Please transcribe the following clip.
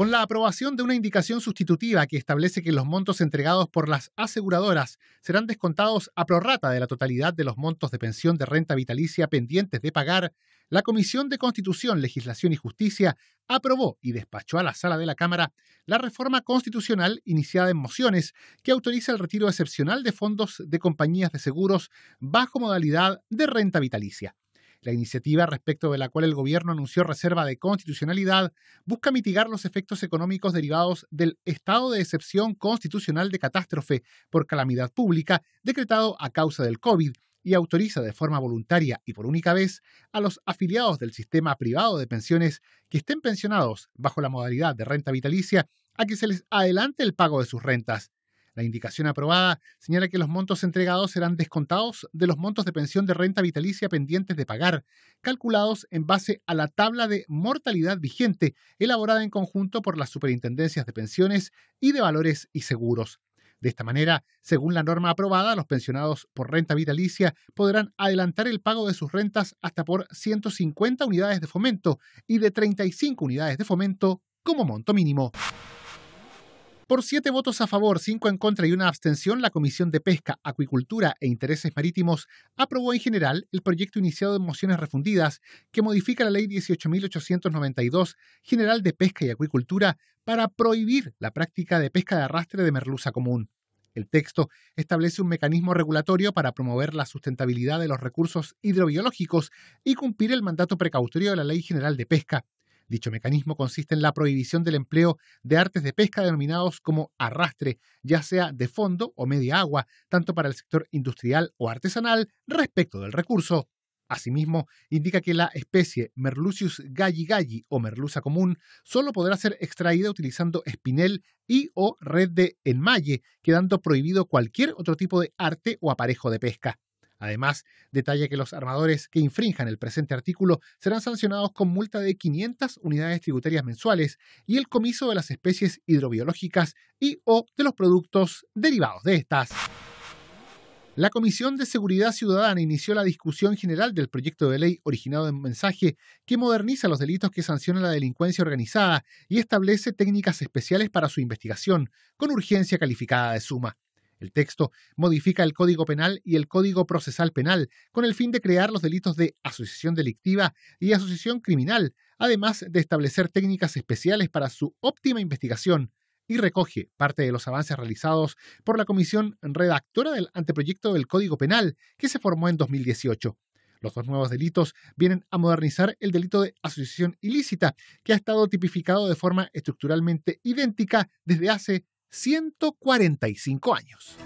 Con la aprobación de una indicación sustitutiva que establece que los montos entregados por las aseguradoras serán descontados a prorrata de la totalidad de los montos de pensión de renta vitalicia pendientes de pagar, la Comisión de Constitución, Legislación y Justicia aprobó y despachó a la sala de la Cámara la reforma constitucional iniciada en mociones que autoriza el retiro excepcional de fondos de compañías de seguros bajo modalidad de renta vitalicia. La iniciativa respecto de la cual el gobierno anunció reserva de constitucionalidad busca mitigar los efectos económicos derivados del estado de excepción constitucional de catástrofe por calamidad pública decretado a causa del COVID y autoriza de forma voluntaria y por única vez a los afiliados del sistema privado de pensiones que estén pensionados bajo la modalidad de renta vitalicia a que se les adelante el pago de sus rentas. La indicación aprobada señala que los montos entregados serán descontados de los montos de pensión de renta vitalicia pendientes de pagar, calculados en base a la tabla de mortalidad vigente elaborada en conjunto por las superintendencias de pensiones y de valores y seguros. De esta manera, según la norma aprobada, los pensionados por renta vitalicia podrán adelantar el pago de sus rentas hasta por 150 unidades de fomento y de 35 unidades de fomento como monto mínimo. Por siete votos a favor, cinco en contra y una abstención, la Comisión de Pesca, Acuicultura e Intereses Marítimos aprobó en general el proyecto iniciado de mociones refundidas que modifica la Ley 18.892 General de Pesca y Acuicultura para prohibir la práctica de pesca de arrastre de merluza común. El texto establece un mecanismo regulatorio para promover la sustentabilidad de los recursos hidrobiológicos y cumplir el mandato precautorio de la Ley General de Pesca Dicho mecanismo consiste en la prohibición del empleo de artes de pesca denominados como arrastre, ya sea de fondo o media agua, tanto para el sector industrial o artesanal respecto del recurso. Asimismo, indica que la especie Merlucius galli galli o merluza común solo podrá ser extraída utilizando espinel y o red de enmalle, quedando prohibido cualquier otro tipo de arte o aparejo de pesca. Además, detalla que los armadores que infrinjan el presente artículo serán sancionados con multa de 500 unidades tributarias mensuales y el comiso de las especies hidrobiológicas y o de los productos derivados de estas. La Comisión de Seguridad Ciudadana inició la discusión general del proyecto de ley originado en mensaje que moderniza los delitos que sanciona la delincuencia organizada y establece técnicas especiales para su investigación, con urgencia calificada de suma. El texto modifica el Código Penal y el Código Procesal Penal con el fin de crear los delitos de asociación delictiva y asociación criminal, además de establecer técnicas especiales para su óptima investigación y recoge parte de los avances realizados por la comisión redactora del anteproyecto del Código Penal que se formó en 2018. Los dos nuevos delitos vienen a modernizar el delito de asociación ilícita, que ha estado tipificado de forma estructuralmente idéntica desde hace 145 años.